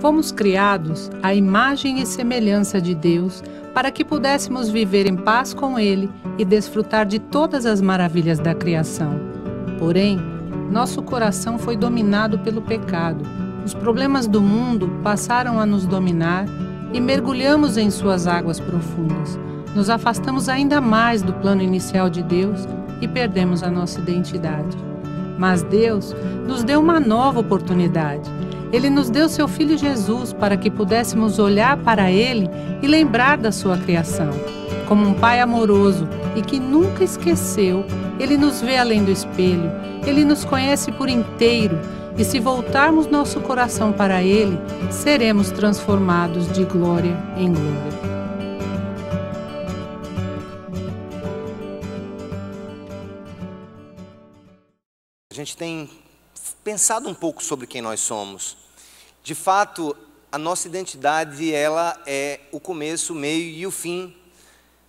Fomos criados à imagem e semelhança de Deus para que pudéssemos viver em paz com Ele e desfrutar de todas as maravilhas da criação. Porém, nosso coração foi dominado pelo pecado. Os problemas do mundo passaram a nos dominar e mergulhamos em suas águas profundas. Nos afastamos ainda mais do plano inicial de Deus e perdemos a nossa identidade. Mas Deus nos deu uma nova oportunidade. Ele nos deu seu Filho Jesus para que pudéssemos olhar para ele e lembrar da sua criação. Como um pai amoroso e que nunca esqueceu, ele nos vê além do espelho, ele nos conhece por inteiro e, se voltarmos nosso coração para ele, seremos transformados de glória em glória. A gente tem pensado um pouco sobre quem nós somos. De fato, a nossa identidade ela é o começo, o meio e o fim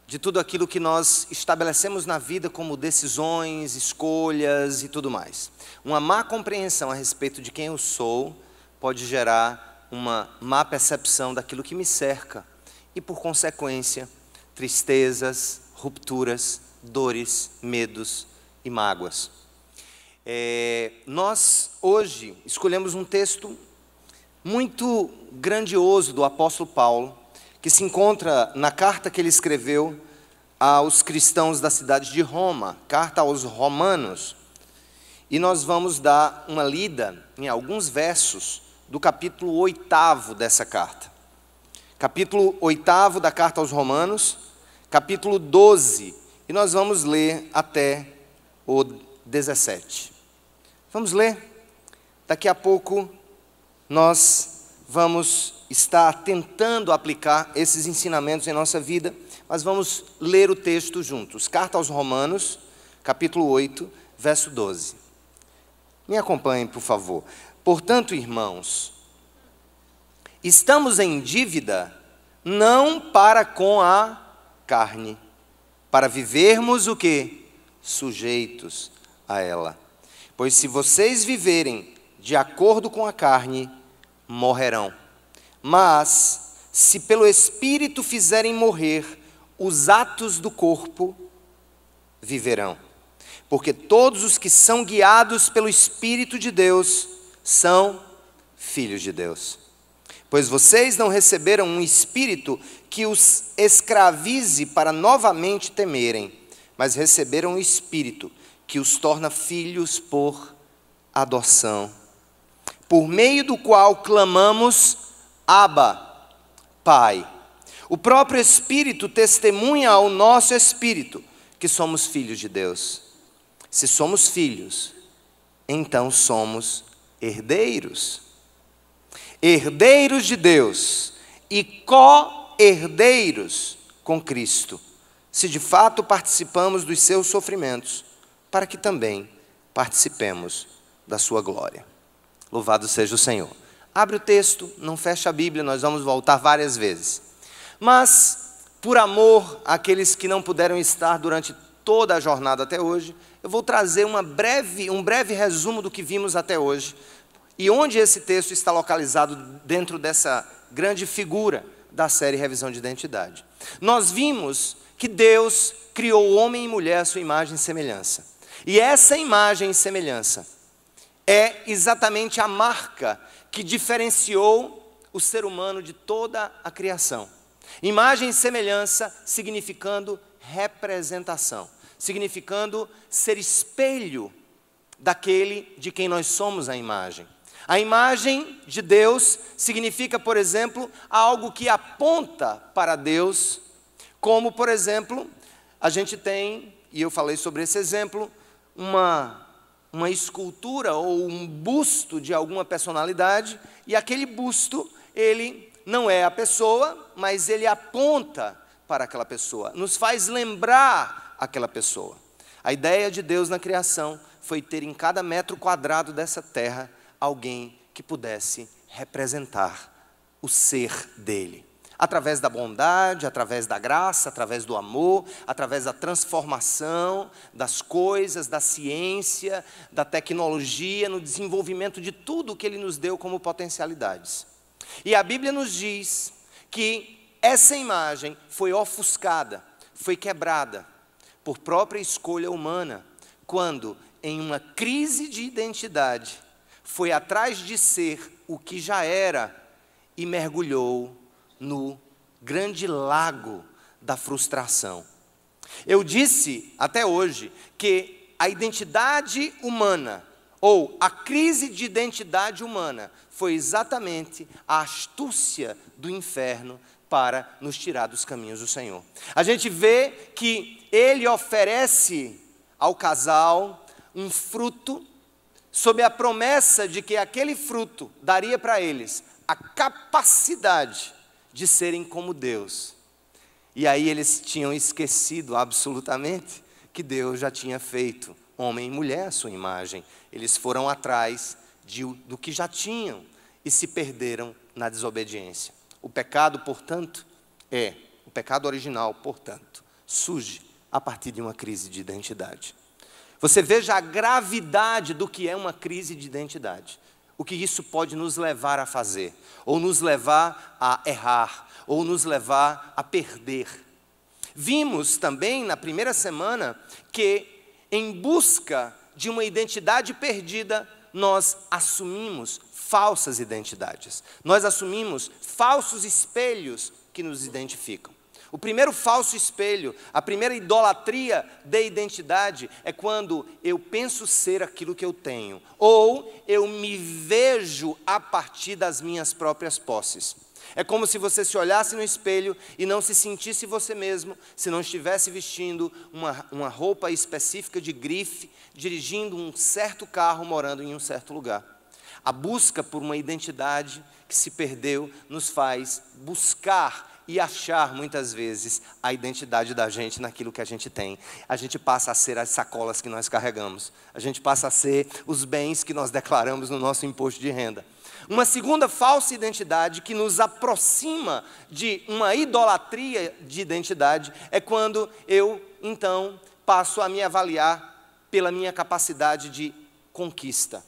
de tudo aquilo que nós estabelecemos na vida como decisões, escolhas e tudo mais. Uma má compreensão a respeito de quem eu sou pode gerar uma má percepção daquilo que me cerca e, por consequência, tristezas, rupturas, dores, medos e mágoas. É, nós hoje escolhemos um texto muito grandioso do apóstolo Paulo, que se encontra na carta que ele escreveu aos cristãos da cidade de Roma, carta aos romanos. E nós vamos dar uma lida em alguns versos do capítulo oitavo dessa carta. Capítulo oitavo da carta aos Romanos, capítulo 12, e nós vamos ler até o 17. Vamos ler? Daqui a pouco nós vamos estar tentando aplicar esses ensinamentos em nossa vida, mas vamos ler o texto juntos. Carta aos Romanos, capítulo 8, verso 12. Me acompanhem, por favor. Portanto, irmãos, estamos em dívida não para com a carne, para vivermos o que? Sujeitos a ela. Pois se vocês viverem de acordo com a carne, morrerão. Mas, se pelo Espírito fizerem morrer os atos do corpo, viverão. Porque todos os que são guiados pelo Espírito de Deus são filhos de Deus. Pois vocês não receberam um espírito que os escravize para novamente temerem, mas receberam um espírito que os torna filhos por adoção por meio do qual clamamos Abba, Pai. O próprio Espírito testemunha ao nosso Espírito que somos filhos de Deus. Se somos filhos, então somos herdeiros. Herdeiros de Deus e co-herdeiros com Cristo, se de fato participamos dos seus sofrimentos, para que também participemos da sua glória. Louvado seja o Senhor. Abre o texto, não fecha a Bíblia, nós vamos voltar várias vezes. Mas, por amor àqueles que não puderam estar durante toda a jornada até hoje, eu vou trazer uma breve, um breve resumo do que vimos até hoje e onde esse texto está localizado dentro dessa grande figura da série Revisão de Identidade. Nós vimos que Deus criou homem e mulher à sua imagem e semelhança. E essa imagem e semelhança é exatamente a marca que diferenciou o ser humano de toda a criação. Imagem e semelhança significando representação, significando ser espelho daquele de quem nós somos a imagem. A imagem de Deus significa, por exemplo, algo que aponta para Deus, como, por exemplo, a gente tem, e eu falei sobre esse exemplo, uma uma escultura ou um busto de alguma personalidade, e aquele busto, ele não é a pessoa, mas ele aponta para aquela pessoa, nos faz lembrar aquela pessoa. A ideia de Deus na criação foi ter em cada metro quadrado dessa terra alguém que pudesse representar o ser dele através da bondade, através da graça, através do amor, através da transformação das coisas, da ciência, da tecnologia, no desenvolvimento de tudo que Ele nos deu como potencialidades. E a Bíblia nos diz que essa imagem foi ofuscada, foi quebrada por própria escolha humana, quando, em uma crise de identidade, foi atrás de ser o que já era e mergulhou no grande lago da frustração. Eu disse até hoje que a identidade humana, ou a crise de identidade humana, foi exatamente a astúcia do inferno para nos tirar dos caminhos do Senhor. A gente vê que ele oferece ao casal um fruto, sob a promessa de que aquele fruto daria para eles a capacidade de serem como Deus. E aí eles tinham esquecido absolutamente que Deus já tinha feito homem e mulher a sua imagem. Eles foram atrás de, do que já tinham e se perderam na desobediência. O pecado, portanto, é, o pecado original, portanto, surge a partir de uma crise de identidade. Você veja a gravidade do que é uma crise de identidade o que isso pode nos levar a fazer, ou nos levar a errar, ou nos levar a perder. Vimos também na primeira semana que, em busca de uma identidade perdida, nós assumimos falsas identidades, nós assumimos falsos espelhos que nos identificam. O primeiro falso espelho, a primeira idolatria da identidade é quando eu penso ser aquilo que eu tenho, ou eu me vejo a partir das minhas próprias posses. É como se você se olhasse no espelho e não se sentisse você mesmo, se não estivesse vestindo uma, uma roupa específica de grife, dirigindo um certo carro, morando em um certo lugar. A busca por uma identidade que se perdeu nos faz buscar e achar muitas vezes a identidade da gente naquilo que a gente tem. A gente passa a ser as sacolas que nós carregamos. A gente passa a ser os bens que nós declaramos no nosso imposto de renda. Uma segunda falsa identidade que nos aproxima de uma idolatria de identidade é quando eu, então, passo a me avaliar pela minha capacidade de conquista,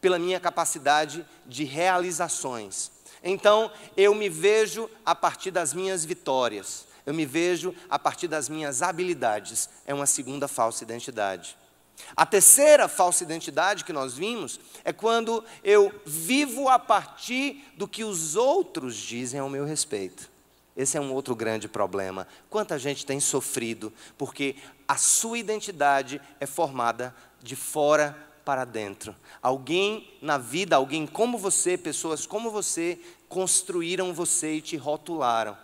pela minha capacidade de realizações. Então eu me vejo a partir das minhas vitórias, eu me vejo a partir das minhas habilidades. É uma segunda falsa identidade. A terceira falsa identidade que nós vimos é quando eu vivo a partir do que os outros dizem ao meu respeito. Esse é um outro grande problema. Quanta gente tem sofrido porque a sua identidade é formada de fora para dentro. Alguém na vida, alguém como você, pessoas como você, construíram você e te rotularam.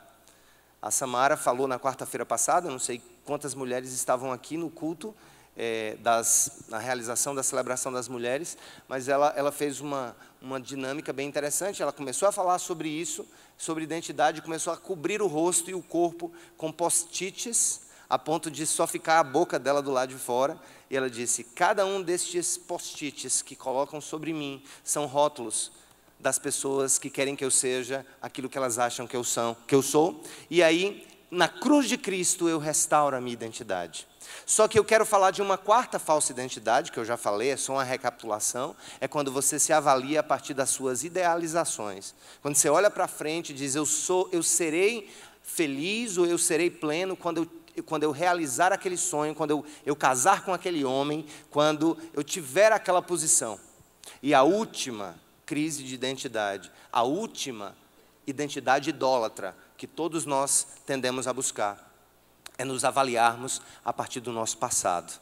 A Samara falou na quarta-feira passada, não sei quantas mulheres estavam aqui no culto, é, das, na realização da celebração das mulheres, mas ela, ela fez uma, uma dinâmica bem interessante. Ela começou a falar sobre isso, sobre identidade, começou a cobrir o rosto e o corpo com post-its, a ponto de só ficar a boca dela do lado de fora e ela disse: Cada um destes post-its que colocam sobre mim são rótulos das pessoas que querem que eu seja aquilo que elas acham que eu, são, que eu sou. E aí, na cruz de Cristo, eu restauro a minha identidade. Só que eu quero falar de uma quarta falsa identidade, que eu já falei, é só uma recapitulação, é quando você se avalia a partir das suas idealizações. Quando você olha para frente e diz eu sou, eu serei feliz ou eu serei pleno quando eu quando eu realizar aquele sonho, quando eu, eu casar com aquele homem, quando eu tiver aquela posição. E a última crise de identidade, a última identidade idólatra que todos nós tendemos a buscar, é nos avaliarmos a partir do nosso passado,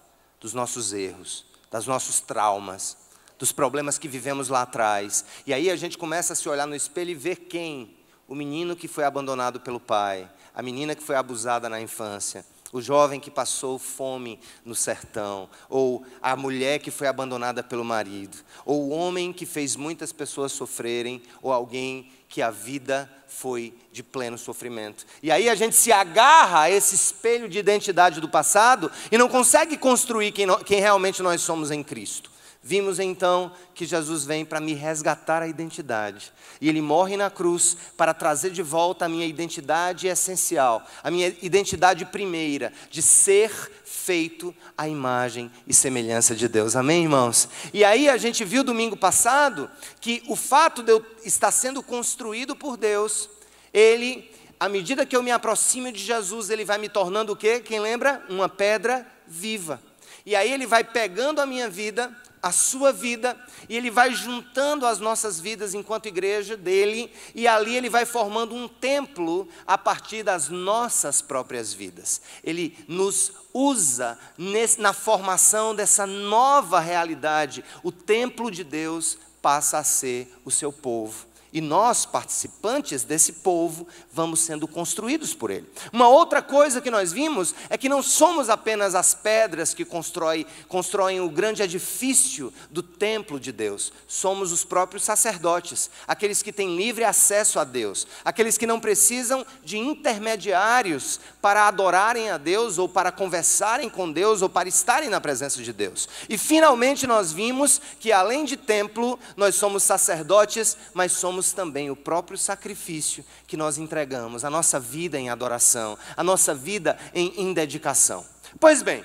dos nossos erros, dos nossos traumas, dos problemas que vivemos lá atrás. E aí a gente começa a se olhar no espelho e ver quem o menino que foi abandonado pelo pai, a menina que foi abusada na infância, o jovem que passou fome no sertão, ou a mulher que foi abandonada pelo marido, ou o homem que fez muitas pessoas sofrerem, ou alguém que a vida foi de pleno sofrimento. E aí a gente se agarra a esse espelho de identidade do passado e não consegue construir quem, quem realmente nós somos em Cristo. Vimos então que Jesus vem para me resgatar a identidade. E ele morre na cruz para trazer de volta a minha identidade essencial, a minha identidade primeira, de ser feito a imagem e semelhança de Deus. Amém, irmãos? E aí a gente viu domingo passado que o fato de eu estar sendo construído por Deus, ele, à medida que eu me aproximo de Jesus, ele vai me tornando o quê? Quem lembra? Uma pedra viva. E aí ele vai pegando a minha vida, a sua vida e ele vai juntando as nossas vidas enquanto igreja dele, e ali ele vai formando um templo a partir das nossas próprias vidas. Ele nos usa nesse, na formação dessa nova realidade. O templo de Deus passa a ser o seu povo e nós, participantes desse povo, vamos sendo construídos por ele. Uma outra coisa que nós vimos é que não somos apenas as pedras que constrói, constroem o grande edifício do templo de Deus, somos os próprios sacerdotes, aqueles que têm livre acesso a Deus, aqueles que não precisam de intermediários para adorarem a Deus ou para conversarem com Deus ou para estarem na presença de Deus. E finalmente nós vimos que além de templo, nós somos sacerdotes, mas somos também o próprio sacrifício que nós entregamos, a nossa vida em adoração, a nossa vida em, em dedicação. Pois bem,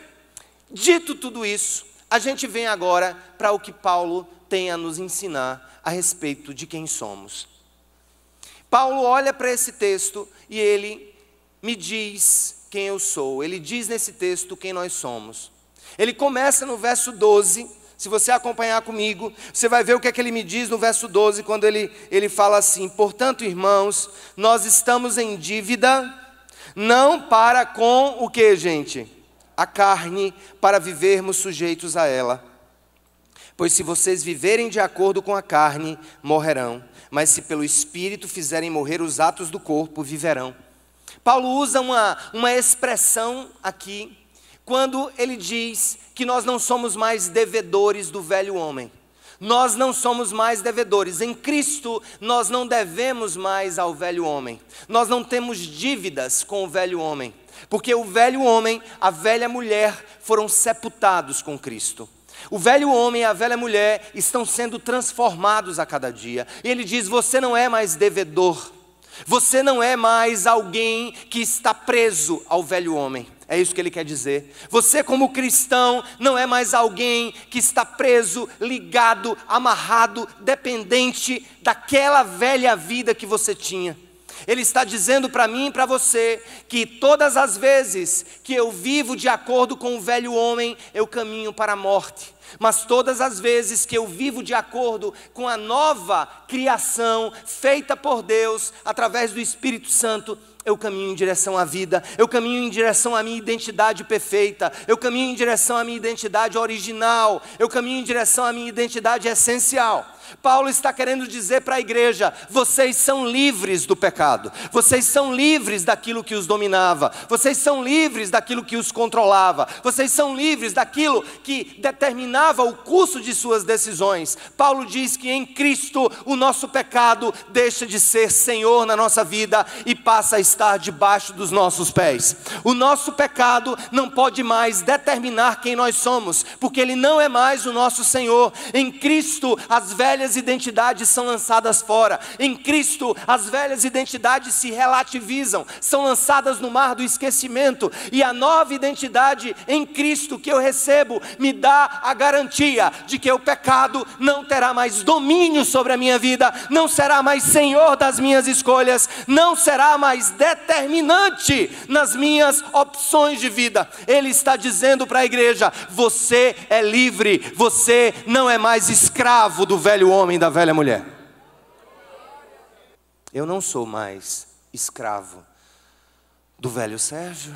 dito tudo isso, a gente vem agora para o que Paulo tem a nos ensinar a respeito de quem somos. Paulo olha para esse texto e ele me diz quem eu sou, ele diz nesse texto quem nós somos. Ele começa no verso 12 se você acompanhar comigo, você vai ver o que é que ele me diz no verso 12, quando ele, ele fala assim: Portanto, irmãos, nós estamos em dívida, não para com o que, gente? A carne, para vivermos sujeitos a ela. Pois se vocês viverem de acordo com a carne, morrerão. Mas se pelo espírito fizerem morrer os atos do corpo, viverão. Paulo usa uma, uma expressão aqui quando ele diz que nós não somos mais devedores do velho homem. Nós não somos mais devedores. Em Cristo, nós não devemos mais ao velho homem. Nós não temos dívidas com o velho homem. Porque o velho homem, a velha mulher foram sepultados com Cristo. O velho homem e a velha mulher estão sendo transformados a cada dia. E ele diz: Você não é mais devedor, você não é mais alguém que está preso ao velho homem. É isso que ele quer dizer. Você, como cristão, não é mais alguém que está preso, ligado, amarrado, dependente daquela velha vida que você tinha. Ele está dizendo para mim e para você que todas as vezes que eu vivo de acordo com o velho homem, eu caminho para a morte. Mas todas as vezes que eu vivo de acordo com a nova criação feita por Deus através do Espírito Santo, eu caminho em direção à vida, eu caminho em direção à minha identidade perfeita, eu caminho em direção à minha identidade original, eu caminho em direção à minha identidade essencial. Paulo está querendo dizer para a igreja: vocês são livres do pecado, vocês são livres daquilo que os dominava, vocês são livres daquilo que os controlava, vocês são livres daquilo que determinava o curso de suas decisões. Paulo diz que em Cristo o nosso pecado deixa de ser Senhor na nossa vida e passa a estar debaixo dos nossos pés. O nosso pecado não pode mais determinar quem nós somos, porque Ele não é mais o nosso Senhor. Em Cristo, as velhas identidades são lançadas fora. Em Cristo, as velhas identidades se relativizam, são lançadas no mar do esquecimento. E a nova identidade em Cristo que eu recebo me dá a garantia de que o pecado não terá mais domínio sobre a minha vida, não será mais senhor das minhas escolhas, não será mais determinante nas minhas opções de vida. Ele está dizendo para a igreja: você é livre, você não é mais escravo do velho homem e da velha mulher. Eu não sou mais escravo do velho Sérgio.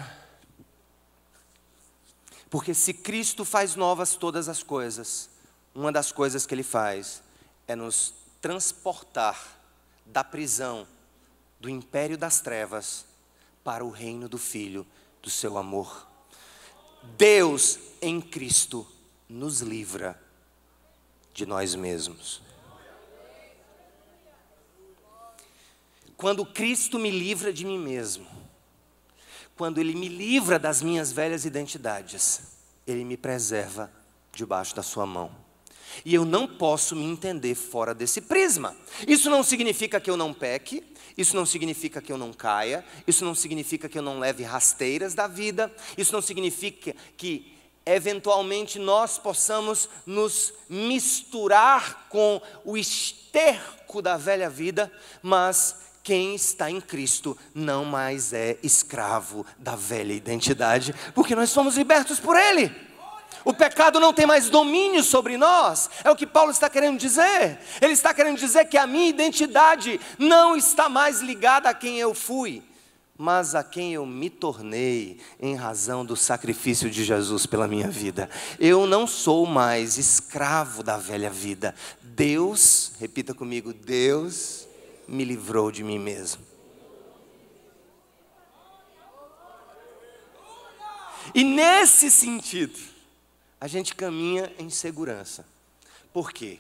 Porque se Cristo faz novas todas as coisas, uma das coisas que ele faz é nos transportar da prisão do império das trevas para o reino do Filho do seu amor. Deus em Cristo nos livra de nós mesmos. Quando Cristo me livra de mim mesmo, quando Ele me livra das minhas velhas identidades, Ele me preserva debaixo da Sua mão. E eu não posso me entender fora desse prisma. Isso não significa que eu não peque, isso não significa que eu não caia, isso não significa que eu não leve rasteiras da vida, isso não significa que eventualmente nós possamos nos misturar com o esterco da velha vida, mas quem está em Cristo não mais é escravo da velha identidade, porque nós somos libertos por Ele. O pecado não tem mais domínio sobre nós, é o que Paulo está querendo dizer. Ele está querendo dizer que a minha identidade não está mais ligada a quem eu fui, mas a quem eu me tornei em razão do sacrifício de Jesus pela minha vida. Eu não sou mais escravo da velha vida. Deus, repita comigo, Deus me livrou de mim mesmo. E nesse sentido, a gente caminha em segurança. Por quê?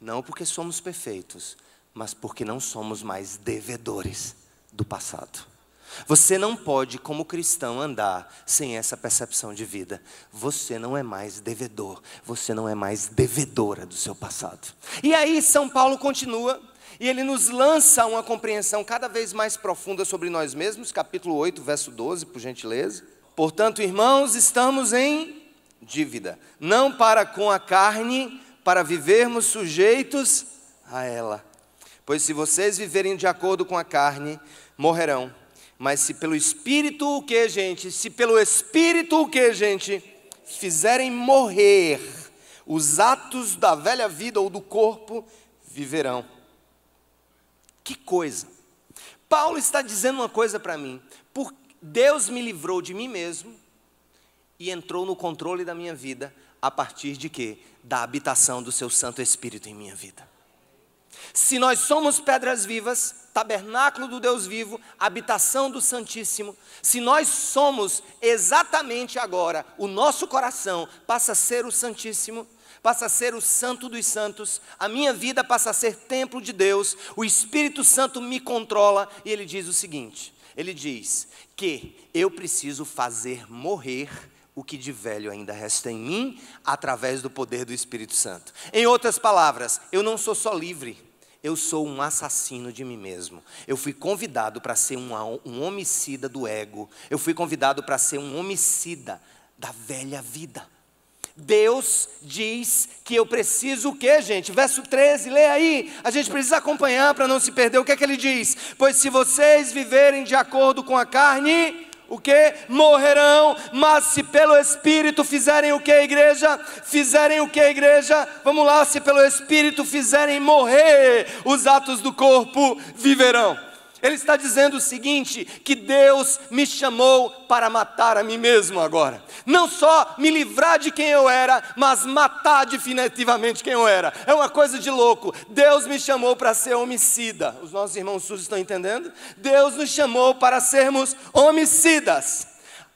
Não porque somos perfeitos, mas porque não somos mais devedores do passado. Você não pode, como cristão, andar sem essa percepção de vida. Você não é mais devedor, você não é mais devedora do seu passado. E aí, São Paulo continua. E ele nos lança uma compreensão cada vez mais profunda sobre nós mesmos, capítulo 8, verso 12, por gentileza. Portanto, irmãos, estamos em dívida, não para com a carne, para vivermos sujeitos a ela. Pois se vocês viverem de acordo com a carne, morrerão. Mas se pelo espírito o que, gente? Se pelo espírito o que, gente? Fizerem morrer os atos da velha vida ou do corpo, viverão. Que coisa! Paulo está dizendo uma coisa para mim. Por Deus me livrou de mim mesmo e entrou no controle da minha vida a partir de quê? Da habitação do seu Santo Espírito em minha vida. Se nós somos pedras vivas, tabernáculo do Deus vivo, habitação do Santíssimo, se nós somos exatamente agora, o nosso coração passa a ser o Santíssimo, passa a ser o Santo dos Santos, a minha vida passa a ser templo de Deus, o Espírito Santo me controla e ele diz o seguinte: ele diz que eu preciso fazer morrer o que de velho ainda resta em mim, através do poder do Espírito Santo. Em outras palavras, eu não sou só livre, eu sou um assassino de mim mesmo. Eu fui convidado para ser um, um homicida do ego, eu fui convidado para ser um homicida da velha vida. Deus diz que eu preciso o que, gente? Verso 13, lê aí. A gente precisa acompanhar para não se perder. O que é que ele diz? Pois se vocês viverem de acordo com a carne, o que? Morrerão, mas se pelo Espírito fizerem o que, a igreja? Fizerem o que, a igreja? Vamos lá, se pelo Espírito fizerem morrer os atos do corpo, viverão. Ele está dizendo o seguinte: que Deus me chamou para matar a mim mesmo agora. Não só me livrar de quem eu era, mas matar definitivamente quem eu era. É uma coisa de louco. Deus me chamou para ser homicida. Os nossos irmãos sus estão entendendo? Deus nos chamou para sermos homicidas.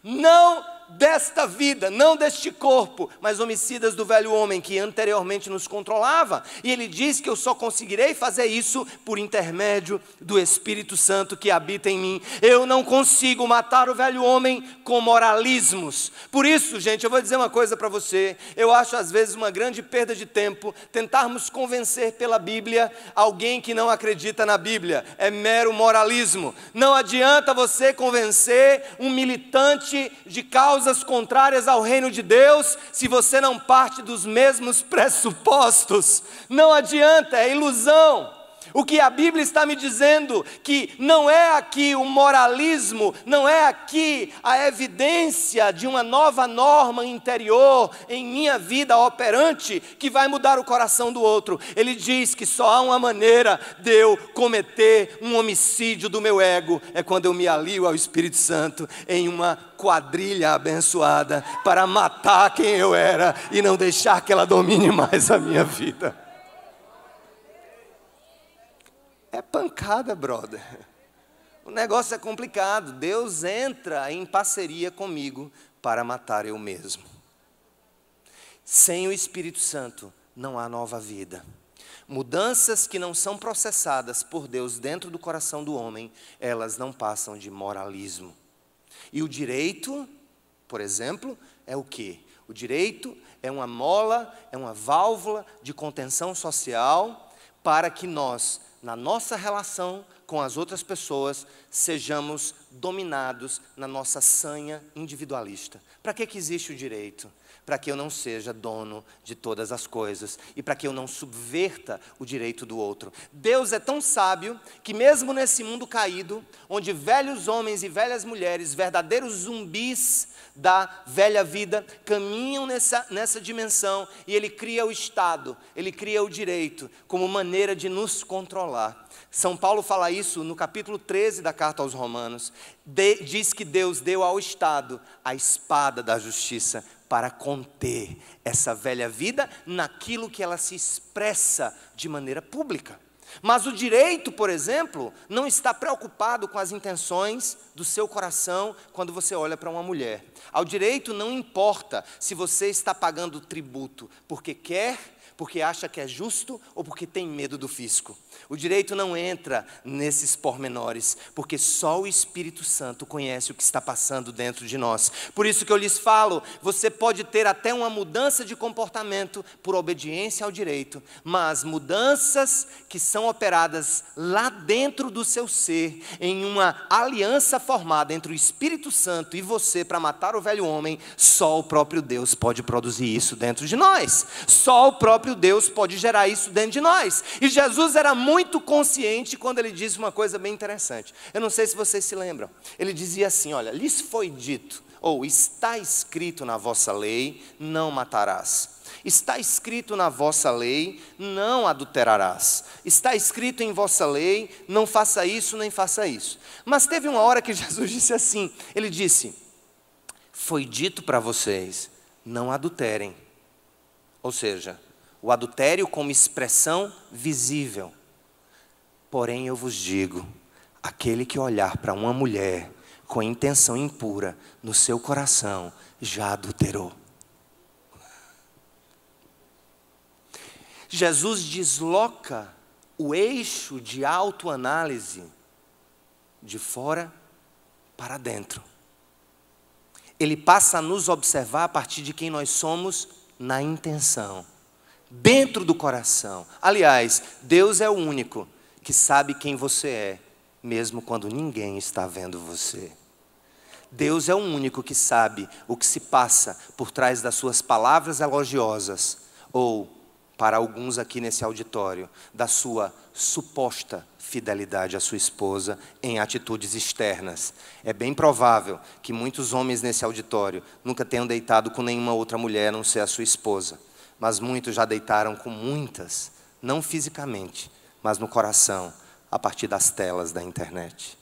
Não desta vida, não deste corpo, mas homicidas do velho homem que anteriormente nos controlava. E ele diz que eu só conseguirei fazer isso por intermédio do Espírito Santo que habita em mim. Eu não consigo matar o velho homem com moralismos. Por isso, gente, eu vou dizer uma coisa para você. Eu acho às vezes uma grande perda de tempo tentarmos convencer pela Bíblia alguém que não acredita na Bíblia. É mero moralismo. Não adianta você convencer um militante de causa causas contrárias ao reino de Deus se você não parte dos mesmos pressupostos. Não adianta, é ilusão. O que a Bíblia está me dizendo que não é aqui o moralismo, não é aqui a evidência de uma nova norma interior em minha vida operante que vai mudar o coração do outro. Ele diz que só há uma maneira de eu cometer um homicídio do meu ego é quando eu me alio ao Espírito Santo em uma quadrilha abençoada para matar quem eu era e não deixar que ela domine mais a minha vida. É pancada, brother. O negócio é complicado. Deus entra em parceria comigo para matar eu mesmo. Sem o Espírito Santo não há nova vida. Mudanças que não são processadas por Deus dentro do coração do homem, elas não passam de moralismo. E o direito, por exemplo, é o quê? O direito é uma mola, é uma válvula de contenção social para que nós na nossa relação com as outras pessoas sejamos dominados na nossa sanha individualista. Para que, que existe o direito? Para que eu não seja dono de todas as coisas e para que eu não subverta o direito do outro. Deus é tão sábio que, mesmo nesse mundo caído, onde velhos homens e velhas mulheres, verdadeiros zumbis da velha vida, caminham nessa, nessa dimensão e Ele cria o Estado, Ele cria o direito como maneira de nos controlar. São Paulo fala isso no capítulo 13 da carta aos Romanos, de, diz que Deus deu ao Estado a espada da justiça para conter essa velha vida naquilo que ela se expressa de maneira pública. Mas o direito, por exemplo, não está preocupado com as intenções do seu coração quando você olha para uma mulher. Ao direito não importa se você está pagando tributo porque quer, porque acha que é justo ou porque tem medo do fisco. O direito não entra nesses pormenores, porque só o Espírito Santo conhece o que está passando dentro de nós. Por isso que eu lhes falo, você pode ter até uma mudança de comportamento por obediência ao direito, mas mudanças que são são operadas lá dentro do seu ser, em uma aliança formada entre o Espírito Santo e você para matar o velho homem, só o próprio Deus pode produzir isso dentro de nós. Só o próprio Deus pode gerar isso dentro de nós. E Jesus era muito consciente quando ele disse uma coisa bem interessante. Eu não sei se vocês se lembram. Ele dizia assim: Olha, lhes foi dito ou está escrito na vossa lei, não matarás. Está escrito na vossa lei, não adulterarás. Está escrito em vossa lei, não faça isso nem faça isso. Mas teve uma hora que Jesus disse assim: Ele disse, Foi dito para vocês, não adulterem. Ou seja, o adultério como expressão visível. Porém, eu vos digo: aquele que olhar para uma mulher com intenção impura no seu coração já adulterou. Jesus desloca o eixo de autoanálise de fora para dentro. Ele passa a nos observar a partir de quem nós somos na intenção, dentro do coração. Aliás, Deus é o único que sabe quem você é, mesmo quando ninguém está vendo você. Deus é o único que sabe o que se passa por trás das suas palavras elogiosas, ou, para alguns aqui nesse auditório, da sua suposta fidelidade à sua esposa em atitudes externas. É bem provável que muitos homens nesse auditório nunca tenham deitado com nenhuma outra mulher a não ser a sua esposa, mas muitos já deitaram com muitas, não fisicamente, mas no coração, a partir das telas da internet.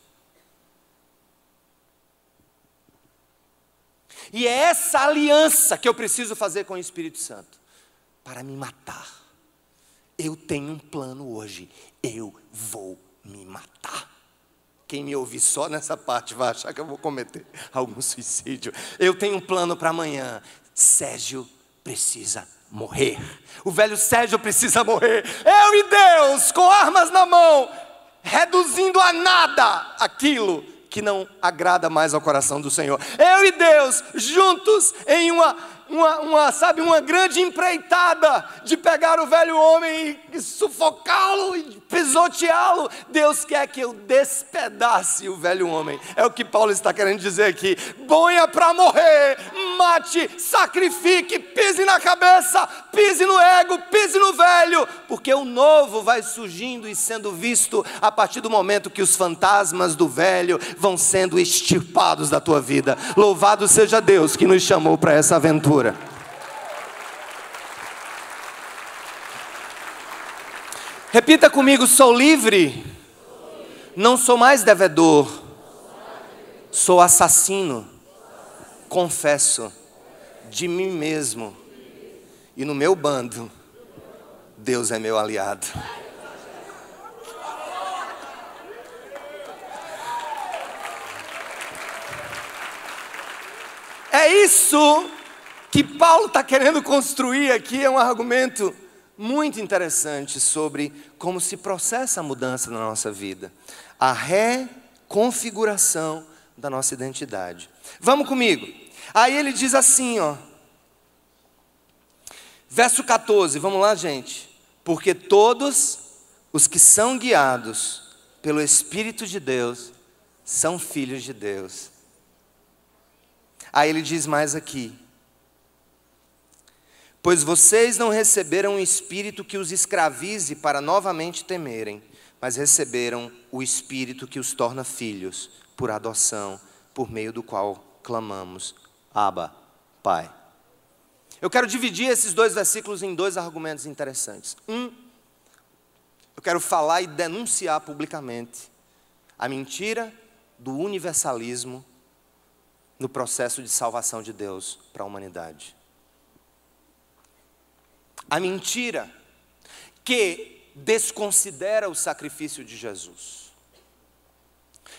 E é essa aliança que eu preciso fazer com o Espírito Santo para me matar. Eu tenho um plano hoje, eu vou me matar. Quem me ouvir só nessa parte vai achar que eu vou cometer algum suicídio. Eu tenho um plano para amanhã. Sérgio precisa morrer. O velho Sérgio precisa morrer. Eu e Deus, com armas na mão, reduzindo a nada aquilo que não agrada mais ao coração do Senhor. Eu e Deus juntos em uma uma, uma, sabe, uma grande empreitada de pegar o velho homem e sufocá-lo e pisoteá-lo. Deus quer que eu despedace o velho homem. É o que Paulo está querendo dizer aqui. Bonha para morrer, mate, sacrifique, pise na cabeça, pise no ego, pise no velho, porque o novo vai surgindo e sendo visto a partir do momento que os fantasmas do velho vão sendo extirpados da tua vida. Louvado seja Deus que nos chamou para essa aventura cura. Repita comigo: sou livre, não sou mais devedor, sou assassino. Confesso de mim mesmo e no meu bando, Deus é meu aliado. É isso que Paulo está querendo construir aqui é um argumento muito interessante sobre como se processa a mudança na nossa vida, a reconfiguração da nossa identidade. Vamos comigo. Aí ele diz assim, ó. Verso 14, vamos lá, gente. Porque todos os que são guiados pelo Espírito de Deus são filhos de Deus. Aí ele diz mais aqui: Pois vocês não receberam um espírito que os escravize para novamente temerem, mas receberam o espírito que os torna filhos, por adoção, por meio do qual clamamos: Abba, Pai. Eu quero dividir esses dois versículos em dois argumentos interessantes. Um, eu quero falar e denunciar publicamente a mentira do universalismo no processo de salvação de Deus para a humanidade. A mentira que desconsidera o sacrifício de Jesus,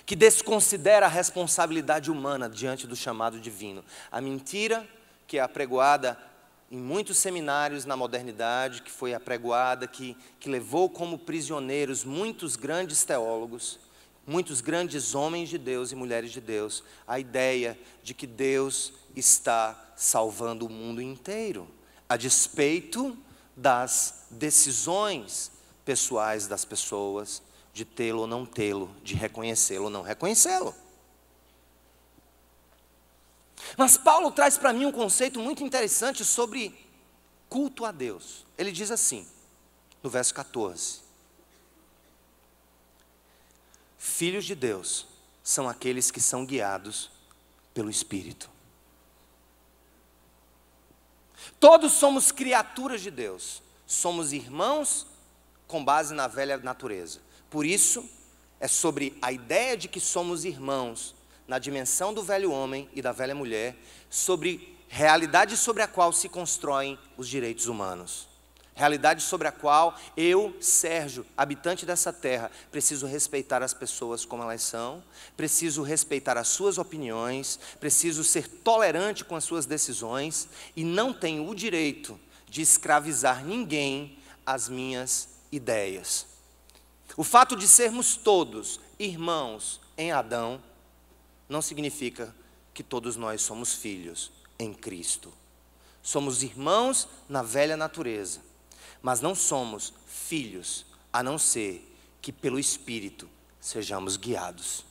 que desconsidera a responsabilidade humana diante do chamado divino. A mentira que é apregoada em muitos seminários na modernidade, que foi apregoada, que, que levou como prisioneiros muitos grandes teólogos, muitos grandes homens de Deus e mulheres de Deus, a ideia de que Deus está salvando o mundo inteiro a despeito das decisões pessoais das pessoas de tê-lo ou não tê-lo, de reconhecê-lo ou não reconhecê-lo. Mas Paulo traz para mim um conceito muito interessante sobre culto a Deus. Ele diz assim, no verso 14: Filhos de Deus são aqueles que são guiados pelo Espírito. Todos somos criaturas de Deus, somos irmãos com base na velha natureza. Por isso, é sobre a ideia de que somos irmãos na dimensão do velho homem e da velha mulher, sobre realidade sobre a qual se constroem os direitos humanos realidade sobre a qual eu, Sérgio, habitante dessa terra, preciso respeitar as pessoas como elas são, preciso respeitar as suas opiniões, preciso ser tolerante com as suas decisões e não tenho o direito de escravizar ninguém às minhas ideias. O fato de sermos todos irmãos em Adão não significa que todos nós somos filhos em Cristo. Somos irmãos na velha natureza mas não somos filhos, a não ser que pelo Espírito sejamos guiados.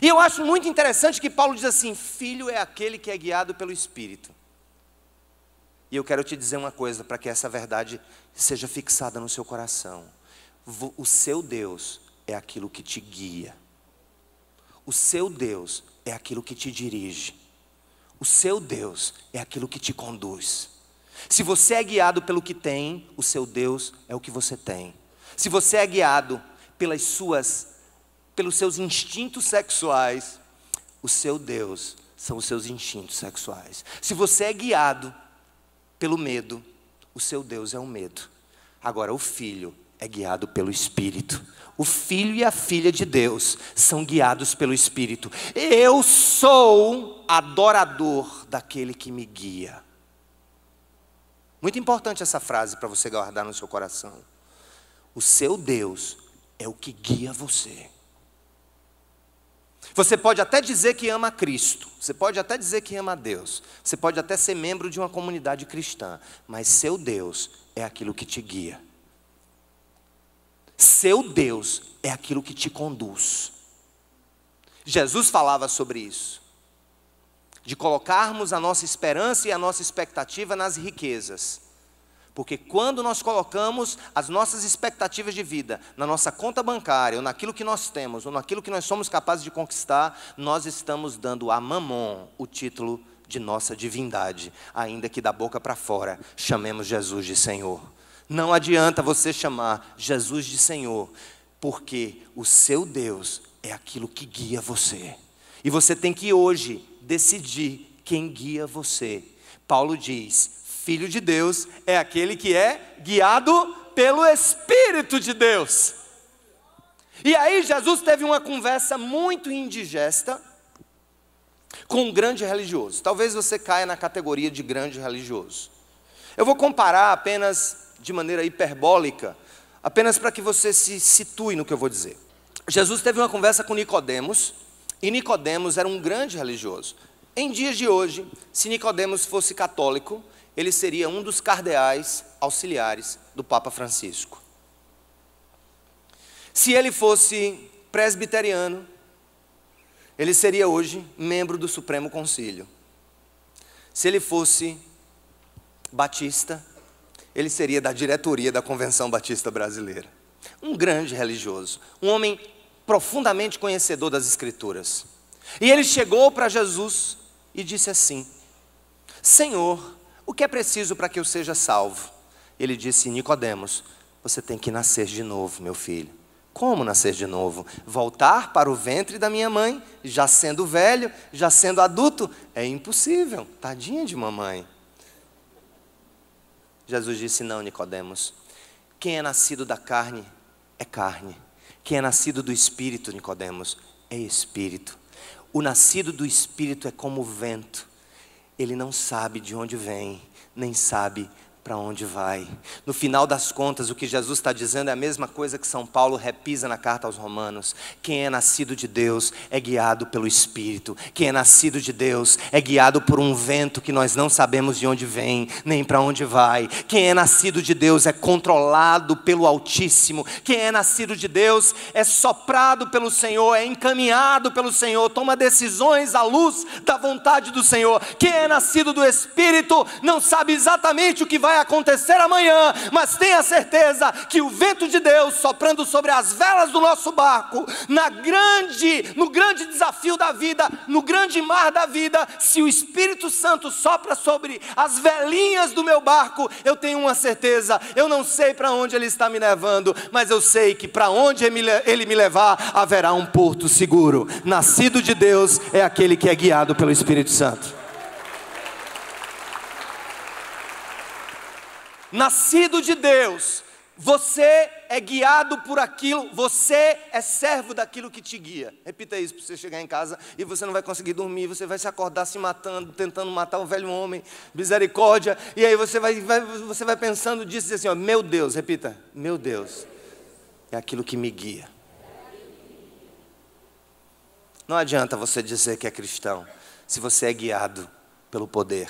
E eu acho muito interessante que Paulo diz assim: filho é aquele que é guiado pelo Espírito. E eu quero te dizer uma coisa para que essa verdade seja fixada no seu coração. O seu Deus é aquilo que te guia. O seu Deus é aquilo que te dirige. O seu Deus é aquilo que te conduz. Se você é guiado pelo que tem, o seu Deus é o que você tem. Se você é guiado pelas suas pelos seus instintos sexuais, o seu Deus são os seus instintos sexuais. Se você é guiado pelo medo, o seu Deus é o medo. Agora o filho é guiado pelo espírito. O filho e a filha de Deus são guiados pelo espírito. Eu sou adorador daquele que me guia. Muito importante essa frase para você guardar no seu coração. O seu Deus é o que guia você. Você pode até dizer que ama Cristo, você pode até dizer que ama Deus, você pode até ser membro de uma comunidade cristã, mas seu Deus é aquilo que te guia. Seu Deus é aquilo que te conduz. Jesus falava sobre isso de colocarmos a nossa esperança e a nossa expectativa nas riquezas. Porque quando nós colocamos as nossas expectativas de vida na nossa conta bancária, ou naquilo que nós temos, ou naquilo que nós somos capazes de conquistar, nós estamos dando a Mamon o título de nossa divindade, ainda que da boca para fora chamemos Jesus de Senhor. Não adianta você chamar Jesus de Senhor, porque o seu Deus é aquilo que guia você. E você tem que hoje decidir quem guia você. Paulo diz: Filho de Deus é aquele que é guiado pelo Espírito de Deus. E aí Jesus teve uma conversa muito indigesta com um grande religioso. Talvez você caia na categoria de grande religioso. Eu vou comparar apenas de maneira hiperbólica, apenas para que você se situe no que eu vou dizer. Jesus teve uma conversa com Nicodemos, e Nicodemos era um grande religioso. Em dias de hoje, se Nicodemos fosse católico, ele seria um dos cardeais auxiliares do Papa Francisco. Se ele fosse presbiteriano, ele seria hoje membro do Supremo Concílio. Se ele fosse batista, ele seria da diretoria da Convenção Batista Brasileira. Um grande religioso, um homem profundamente conhecedor das Escrituras. E ele chegou para Jesus e disse assim: Senhor, o que é preciso para que eu seja salvo? Ele disse: Nicodemos, você tem que nascer de novo, meu filho. Como nascer de novo? Voltar para o ventre da minha mãe, já sendo velho, já sendo adulto? É impossível. Tadinha de mamãe. Jesus disse: Não, Nicodemos. Quem é nascido da carne é carne. Quem é nascido do Espírito, Nicodemos, é Espírito. O nascido do Espírito é como o vento. Ele não sabe de onde vem, nem sabe para onde vai. No final das contas, o que Jesus está dizendo é a mesma coisa que São Paulo repisa na carta aos Romanos: quem é nascido de Deus é guiado pelo Espírito, quem é nascido de Deus é guiado por um vento que nós não sabemos de onde vem, nem para onde vai. Quem é nascido de Deus é controlado pelo Altíssimo, quem é nascido de Deus é soprado pelo Senhor, é encaminhado pelo Senhor, toma decisões à luz da vontade do Senhor. Quem é nascido do Espírito não sabe exatamente o que vai vai acontecer amanhã, mas tenha certeza que o vento de Deus soprando sobre as velas do nosso barco, na grande, no grande desafio da vida, no grande mar da vida, se o Espírito Santo sopra sobre as velinhas do meu barco, eu tenho uma certeza, eu não sei para onde ele está me levando, mas eu sei que para onde ele me levar haverá um porto seguro. Nascido de Deus é aquele que é guiado pelo Espírito Santo. nascido de Deus, você é guiado por aquilo, você é servo daquilo que te guia. Repita isso para você chegar em casa e você não vai conseguir dormir, você vai se acordar se matando, tentando matar um velho homem, misericórdia, e aí você vai, vai você vai pensando disso e diz assim: ó, meu Deus, repita, meu Deus, é aquilo que me guia. Não adianta você dizer que é cristão se você é guiado pelo poder.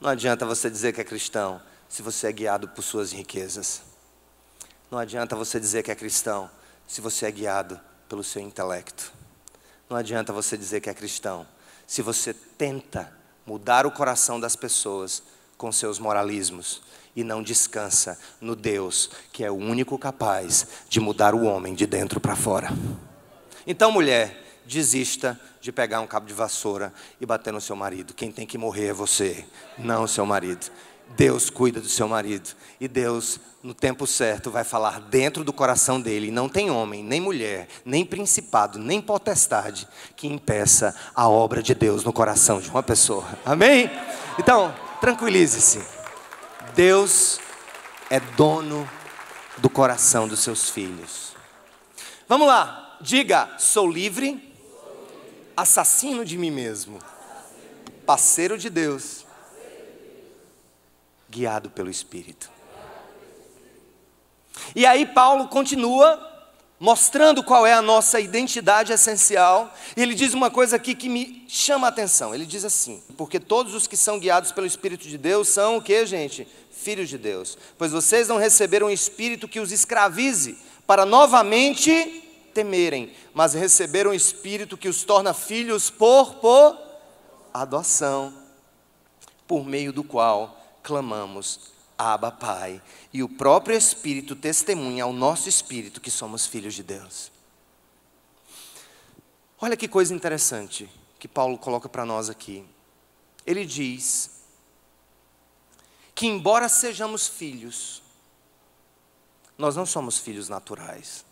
Não adianta você dizer que é cristão se você é guiado por suas riquezas. Não adianta você dizer que é cristão se você é guiado pelo seu intelecto. Não adianta você dizer que é cristão se você tenta mudar o coração das pessoas com seus moralismos e não descansa no Deus que é o único capaz de mudar o homem de dentro para fora. Então, mulher, desista de pegar um cabo de vassoura e bater no seu marido. Quem tem que morrer é você, não o seu marido. Deus cuida do seu marido. E Deus, no tempo certo, vai falar dentro do coração dele. Não tem homem, nem mulher, nem principado, nem potestade que impeça a obra de Deus no coração de uma pessoa. Amém? Então, tranquilize-se. Deus é dono do coração dos seus filhos. Vamos lá, diga: sou livre, assassino de mim mesmo, parceiro de Deus guiado pelo Espírito. E aí Paulo continua mostrando qual é a nossa identidade essencial, e ele diz uma coisa aqui que me chama a atenção. Ele diz assim: "Porque todos os que são guiados pelo espírito de Deus são o que, gente? Filhos de Deus. Pois vocês não receberam um espírito que os escravize para novamente temerem, mas receberam um espírito que os torna filhos por por adoção, por meio do qual clamamos, Abba, Pai, e o próprio Espírito testemunha ao nosso espírito que somos filhos de Deus. Olha que coisa interessante que Paulo coloca para nós aqui. Ele diz que, embora sejamos filhos, nós não somos filhos naturais.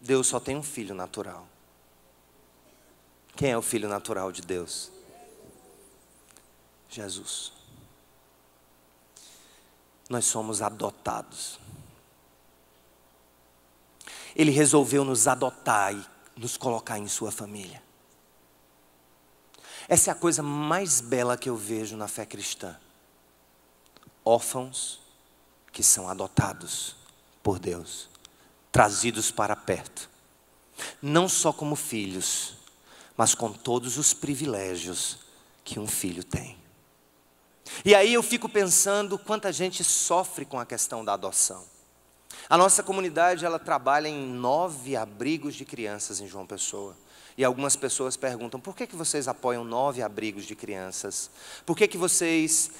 Deus só tem um filho natural. Quem é o filho natural de Deus? Jesus nós somos adotados. Ele resolveu nos adotar e nos colocar em sua família. Essa é a coisa mais bela que eu vejo na fé cristã. Órfãos que são adotados por Deus, trazidos para perto, não só como filhos, mas com todos os privilégios que um filho tem. E aí eu fico pensando quanta gente sofre com a questão da adoção. A nossa comunidade ela trabalha em nove abrigos de crianças em João Pessoa. E algumas pessoas perguntam: por que, que vocês apoiam nove abrigos de crianças? Por que, que vocês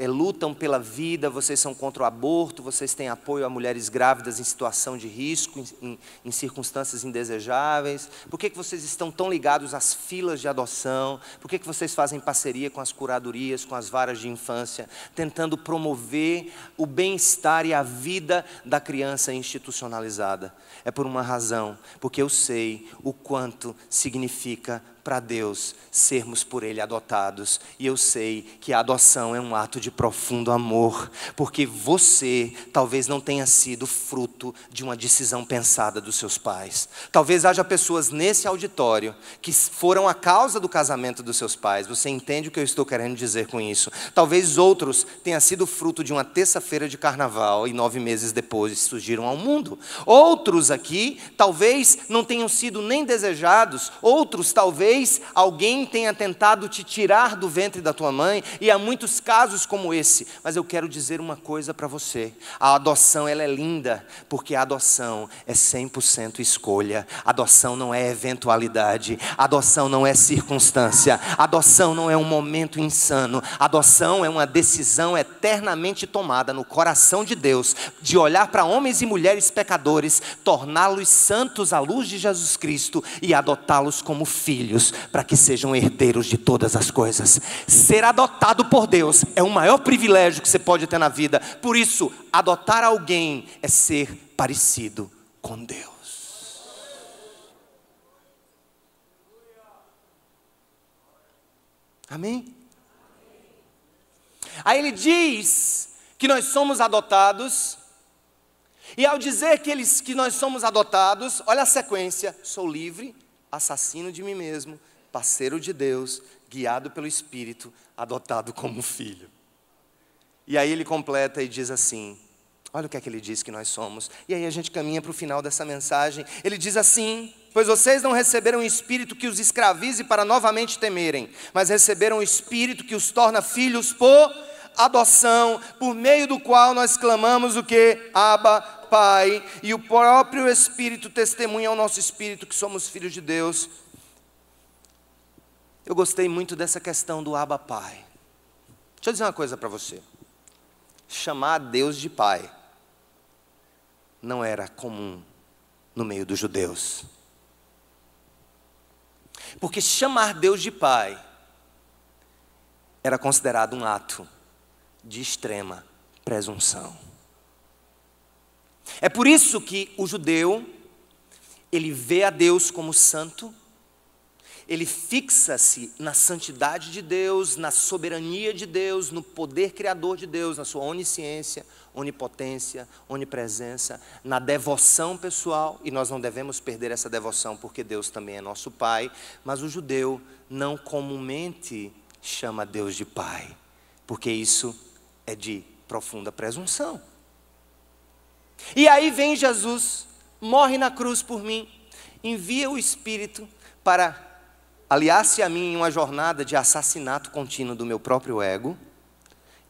é, lutam pela vida, vocês são contra o aborto, vocês têm apoio a mulheres grávidas em situação de risco, em, em, em circunstâncias indesejáveis? Por que, que vocês estão tão ligados às filas de adoção? Por que, que vocês fazem parceria com as curadorias, com as varas de infância, tentando promover o bem-estar e a vida da criança institucionalizada? É por uma razão, porque eu sei o quanto significa para Deus sermos por Ele adotados. E eu sei que a adoção é um ato de profundo amor, porque você talvez não tenha sido fruto de uma decisão pensada dos seus pais. Talvez haja pessoas nesse auditório que foram a causa do casamento dos seus pais. Você entende o que eu estou querendo dizer com isso? Talvez outros tenham sido fruto de uma terça-feira de carnaval e nove meses depois surgiram ao mundo. Outros aqui talvez não tenham sido nem desejados, outros talvez Talvez alguém tenha tentado te tirar do ventre da tua mãe, e há muitos casos como esse, mas eu quero dizer uma coisa para você. A adoção ela é linda, porque a adoção é 100% escolha. adoção não é eventualidade, adoção não é circunstância, adoção não é um momento insano. adoção é uma decisão eternamente tomada no coração de Deus de olhar para homens e mulheres pecadores, torná-los santos à luz de Jesus Cristo e adotá-los como filhos filhos para que sejam herdeiros de todas as coisas. Ser adotado por Deus é o maior privilégio que você pode ter na vida. Por isso, adotar alguém é ser parecido com Deus. Amém? Aí ele diz que nós somos adotados, e ao dizer que, eles, que nós somos adotados, olha a sequência: sou livre, assassino de mim mesmo, parceiro de Deus, guiado pelo Espírito, adotado como filho. E aí ele completa e diz assim: Olha o que é que ele diz que nós somos. E aí a gente caminha para o final dessa mensagem. Ele diz assim: Pois vocês não receberam o espírito que os escravize para novamente temerem, mas receberam o espírito que os torna filhos por adoção, por meio do qual nós clamamos o que? Abba, Pai e o próprio Espírito testemunha ao nosso espírito que somos filhos de Deus. Eu gostei muito dessa questão do Abba Pai. Deixa eu dizer uma coisa para você. Chamar Deus de Pai não era comum no meio dos judeus. Porque chamar Deus de Pai era considerado um ato de extrema presunção. É por isso que o judeu, ele vê a Deus como santo, ele fixa-se na santidade de Deus, na soberania de Deus, no poder criador de Deus, na sua onisciência, onipotência, onipresença, na devoção pessoal, e nós não devemos perder essa devoção porque Deus também é nosso Pai, mas o judeu não comumente chama Deus de Pai, porque isso é de profunda presunção. E aí vem Jesus, morre na cruz por mim, envia o Espírito para aliar-se a mim em uma jornada de assassinato contínuo do meu próprio ego,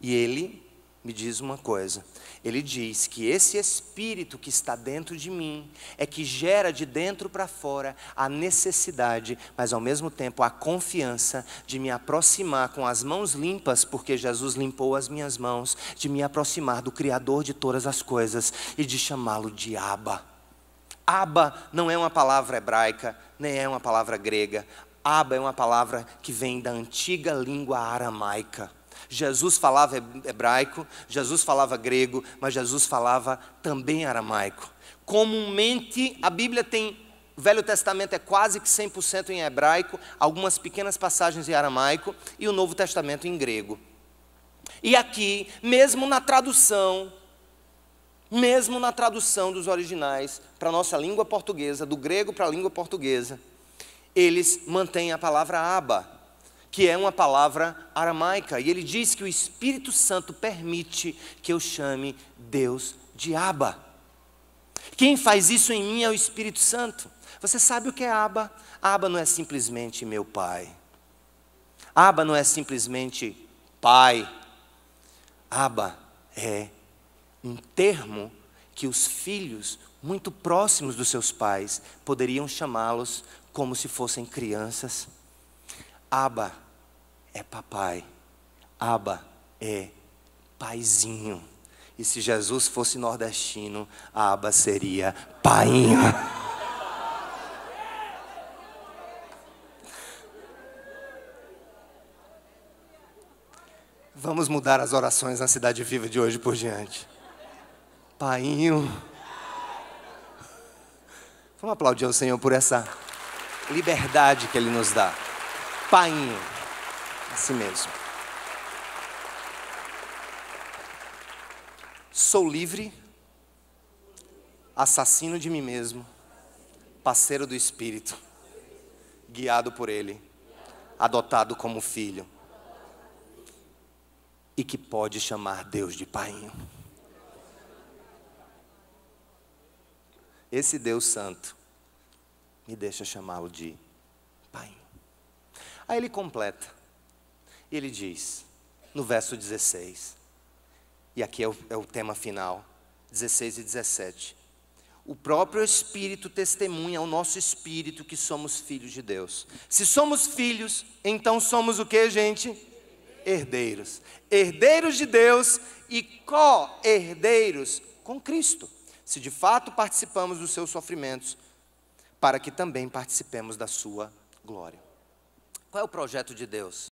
e ele me diz uma coisa: ele diz que esse espírito que está dentro de mim é que gera de dentro para fora a necessidade, mas ao mesmo tempo a confiança de me aproximar com as mãos limpas, porque Jesus limpou as minhas mãos, de me aproximar do Criador de todas as coisas e de chamá-lo de Abba. Abba não é uma palavra hebraica, nem é uma palavra grega. Abba é uma palavra que vem da antiga língua aramaica. Jesus falava hebraico, Jesus falava grego, mas Jesus falava também aramaico. Comumente, a Bíblia tem. O Velho Testamento é quase que 100% em hebraico, algumas pequenas passagens em aramaico e o Novo Testamento em grego. E aqui, mesmo na tradução, mesmo na tradução dos originais para a nossa língua portuguesa, do grego para a língua portuguesa, eles mantêm a palavra aba, que é uma palavra aramaica, e ele diz que o Espírito Santo permite que eu chame Deus de Aba. Quem faz isso em mim é o Espírito Santo. Você sabe o que é Aba? Aba não é simplesmente meu pai. Aba não é simplesmente pai. Aba é um termo que os filhos muito próximos dos seus pais poderiam chamá-los como se fossem crianças Aba é papai. Aba é paizinho. E se Jesus fosse nordestino, Aba seria painha. Vamos mudar as orações na Cidade Viva de hoje por diante. Painho. Vamos aplaudir ao Senhor por essa liberdade que Ele nos dá painho. Assim mesmo. Sou livre, assassino de mim mesmo, parceiro do Espírito, guiado por Ele, adotado como filho, e que pode chamar Deus de painho. Esse Deus Santo me deixa chamá-lo de Pai. Aí ele completa. E ele diz, no verso 16, e aqui é o, é o tema final, 16 e 17. O próprio Espírito testemunha ao nosso Espírito que somos filhos de Deus. Se somos filhos, então somos o que, gente? Herdeiros. Herdeiros de Deus e co-herdeiros com Cristo. Se de fato participamos dos seus sofrimentos, para que também participemos da sua glória. Qual é o projeto de Deus?